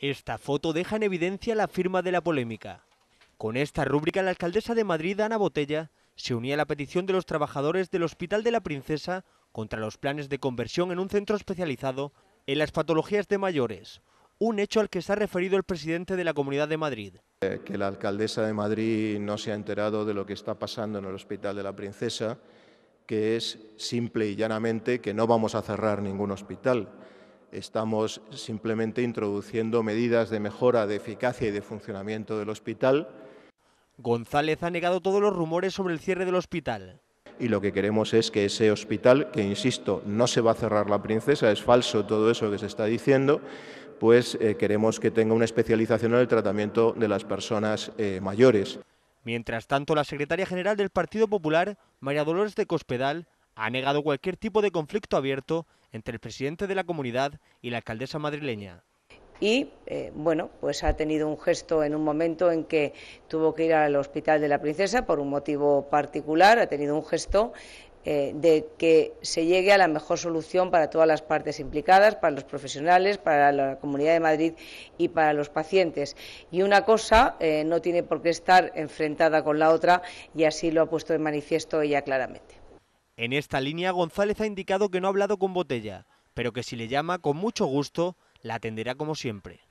Esta foto deja en evidencia la firma de la polémica. Con esta rúbrica, la alcaldesa de Madrid, Ana Botella, se unía a la petición de los trabajadores del Hospital de la Princesa contra los planes de conversión en un centro especializado en las patologías de mayores, un hecho al que se ha referido el presidente de la Comunidad de Madrid. Eh, que la alcaldesa de Madrid no se ha enterado de lo que está pasando en el Hospital de la Princesa, que es simple y llanamente que no vamos a cerrar ningún hospital estamos simplemente introduciendo medidas de mejora de eficacia y de funcionamiento del hospital. González ha negado todos los rumores sobre el cierre del hospital. Y lo que queremos es que ese hospital, que insisto, no se va a cerrar la princesa, es falso todo eso que se está diciendo, pues eh, queremos que tenga una especialización en el tratamiento de las personas eh, mayores. Mientras tanto, la secretaria general del Partido Popular, María Dolores de Cospedal, ha negado cualquier tipo de conflicto abierto entre el presidente de la comunidad y la alcaldesa madrileña y eh, bueno, pues ha tenido un gesto en un momento en que tuvo que ir al hospital de la princesa por un motivo particular, ha tenido un gesto eh, de que se llegue a la mejor solución para todas las partes implicadas, para los profesionales, para la Comunidad de Madrid y para los pacientes. Y una cosa eh, no tiene por qué estar enfrentada con la otra y así lo ha puesto de manifiesto ella claramente. En esta línea, González ha indicado que no ha hablado con Botella, pero que si le llama, con mucho gusto, la atenderá como siempre.